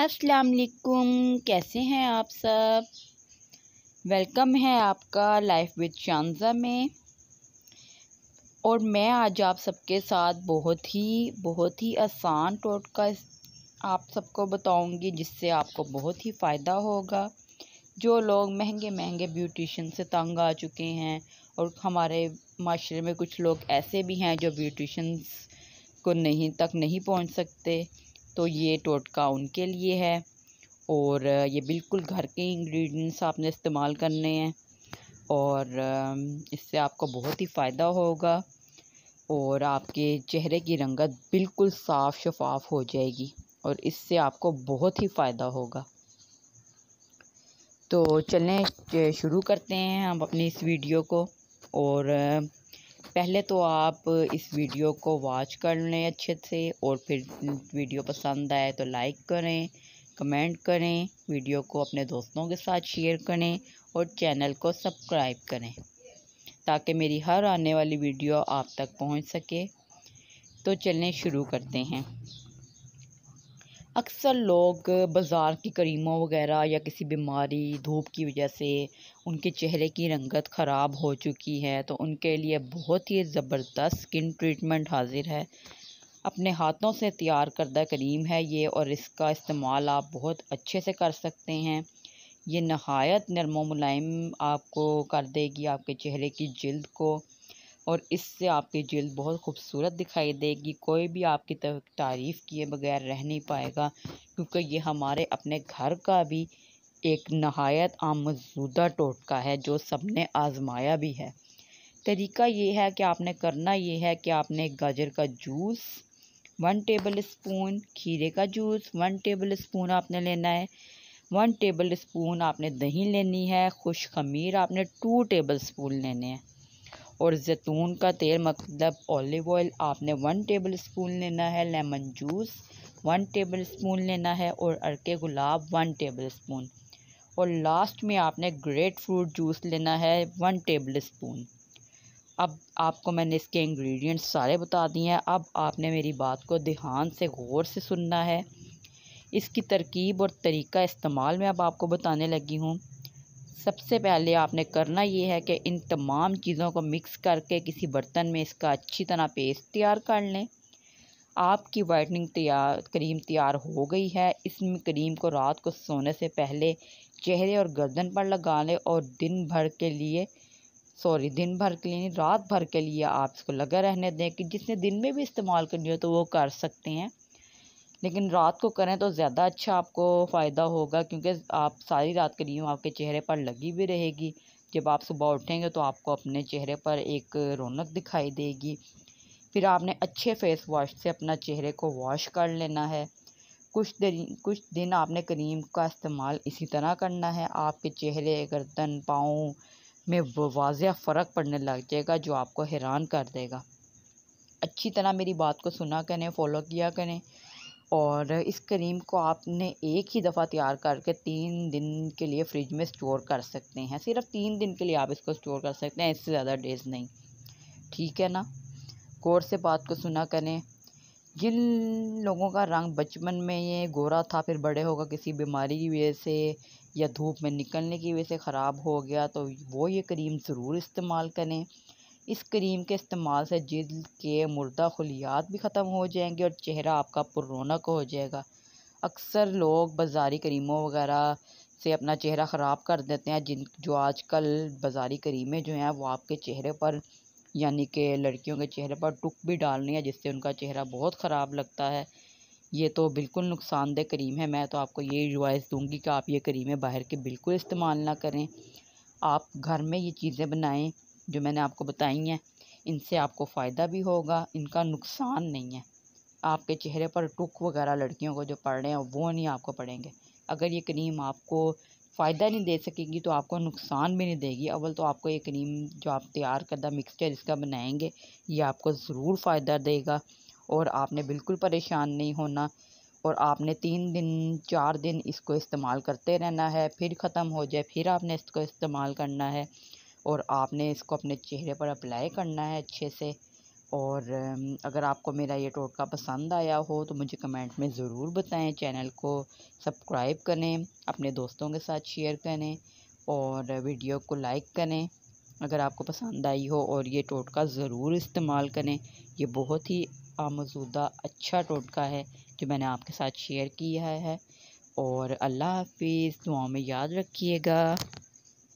अस्सलाम वालेकुम कैसे हैं आप सब वेलकम है आपका लाइफ विद शानजा में और मैं आज आप सबके साथ बहुत ही बहुत ही आसान टोटका आप सबको बताऊंगी जिससे आपको बहुत ही फ़ायदा होगा जो लोग महंगे महंगे ब्यूटिशन से तंग आ चुके हैं और हमारे माशरे में कुछ लोग ऐसे भी हैं जो ब्यूटिशंस को नहीं तक नहीं पहुंच सकते तो ये टोटका उनके लिए है और ये बिल्कुल घर के इंग्रेडिएंट्स आपने इस्तेमाल करने हैं और इससे आपको बहुत ही फ़ायदा होगा और आपके चेहरे की रंगत बिल्कुल साफ़ शफाफ हो जाएगी और इससे आपको बहुत ही फ़ायदा होगा तो चलें शुरू करते हैं हम अपनी इस वीडियो को और पहले तो आप इस वीडियो को वॉच कर लें अच्छे से और फिर वीडियो पसंद आए तो लाइक करें कमेंट करें वीडियो को अपने दोस्तों के साथ शेयर करें और चैनल को सब्सक्राइब करें ताकि मेरी हर आने वाली वीडियो आप तक पहुंच सके तो चलें शुरू करते हैं अक्सर लोग बाज़ार की करीमों वगैरह या किसी बीमारी धूप की वजह से उनके चेहरे की रंगत ख़राब हो चुकी है तो उनके लिए बहुत ही ज़बरदस्त स्किन ट्रीटमेंट हाजिर है अपने हाथों से तैयार करदा करीम है ये और इसका इस्तेमाल आप बहुत अच्छे से कर सकते हैं ये नहायत नरम मुलायम आपको कर देगी आपके चेहरे की जल्द को और इससे आपकी जल्द बहुत खूबसूरत दिखाई देगी कोई भी आपकी तारीफ़ किए बगैर रह नहीं पाएगा क्योंकि ये हमारे अपने घर का भी एक नहायत आमजूदा टोटका है जो सबने आजमाया भी है तरीका ये है कि आपने करना ये है कि आपने गाजर का जूस वन टेबल स्पून खीरे का जूस वन टेबल स्पून आपने लेना है वन टेबल स्पून आपने दही लेनी है खुश खमीर आपने टू टेबल स्पून लेने हैं और जैतून का तेल मतलब ऑलिव ऑयल आपने वन टेबल स्पून लेना है lemon juice one tablespoon लेना है और अरके गुलाब वन टेबल स्पून और लास्ट में आपने ग्रेट फ्रूट जूस लेना है वन टेबल स्पून अब आपको मैंने इसके इंग्रेडिएंट्स सारे बता दिए हैं अब आपने मेरी बात को ध्यान से गौर से सुनना है इसकी तरकीब और तरीका इस्तेमाल में अब आपको बताने लगी हूँ सबसे पहले आपने करना ये है कि इन तमाम चीज़ों को मिक्स करके किसी बर्तन में इसका अच्छी तरह पेस्ट तैयार कर लें आपकी वाइटनिंग तैयार क्रीम तैयार हो गई है इस क्रीम को रात को सोने से पहले चेहरे और गर्दन पर लगा लें और दिन भर के लिए सॉरी दिन भर के लिए रात भर के लिए आप इसको लगा रहने दें कि जिसने दिन में भी इस्तेमाल करनी हो तो वो कर सकते हैं लेकिन रात को करें तो ज़्यादा अच्छा आपको फ़ायदा होगा क्योंकि आप सारी रात क्रीम आपके चेहरे पर लगी भी रहेगी जब आप सुबह उठेंगे तो आपको अपने चेहरे पर एक रौनक दिखाई देगी फिर आपने अच्छे फेस वॉश से अपना चेहरे को वॉश कर लेना है कुछ दिन कुछ दिन आपने क्रीम का इस्तेमाल इसी तरह करना है आपके चेहरे गर्दन पाँव में वाज फ़र्क पड़ने लग जाएगा जो आपको हैरान कर देगा अच्छी तरह मेरी बात को सुना करें फॉलो किया करें और इस क्रीम को आपने एक ही दफ़ा तैयार करके तीन दिन के लिए फ्रिज में स्टोर कर सकते हैं सिर्फ तीन दिन के लिए आप इसको स्टोर कर सकते हैं इससे ज़्यादा डेज नहीं ठीक है ना गौर से बात को सुना करें जिन लोगों का रंग बचपन में ये गोरा था फिर बड़े होगा किसी बीमारी की वजह से या धूप में निकलने की वजह से ख़राब हो गया तो वो ये क्रीम ज़रूर इस्तेमाल करें इस क्रीम के इस्तेमाल से जिल के मुर्दा खलियात भी ख़त्म हो जाएंगे और चेहरा आपका पुरौनक हो जाएगा अक्सर लोग बाज़ारी करीमों वगैरह से अपना चेहरा ख़राब कर देते हैं जिन जो आजकल बाज़ारी करीमें जो हैं वो आपके चेहरे पर यानी कि लड़कियों के चेहरे पर टुक भी डालनी है जिससे उनका चेहरा बहुत ख़राब लगता है ये तो बिल्कुल नुकसानदेह करीम है मैं तो आपको ये एडवाइस दूंगी कि आप ये करीमें बाहर के बिल्कुल इस्तेमाल ना करें आप घर में ये चीज़ें बनाएं जो मैंने आपको बताई हैं इनसे आपको फ़ायदा भी होगा इनका नुकसान नहीं है आपके चेहरे पर टुक वगैरह लड़कियों को जो पड़ रहे हैं वो नहीं आपको पड़ेंगे अगर ये क्रीम आपको फ़ायदा नहीं दे सकेगी तो आपको नुकसान भी नहीं देगी अव्वल तो आपको ये क्रीम जो आप तैयार करदा मिक्सचर इसका बनाएंगे ये आपको ज़रूर फ़ायदा देगा और आपने बिल्कुल परेशान नहीं होना और आपने तीन दिन चार दिन इसको इस्तेमाल करते रहना है फिर ख़त्म हो जाए फिर आपने इसको इस्तेमाल करना है और आपने इसको अपने चेहरे पर अप्लाई करना है अच्छे से और अगर आपको मेरा ये टोटका पसंद आया हो तो मुझे कमेंट में ज़रूर बताएं चैनल को सब्सक्राइब करें अपने दोस्तों के साथ शेयर करें और वीडियो को लाइक करें अगर आपको पसंद आई हो और ये टोटका ज़रूर इस्तेमाल करें ये बहुत ही आमजूदा अच्छा टोटका है जो मैंने आपके साथ शेयर किया है और अल्लाह हाफिज़ दुआ में याद रखिएगा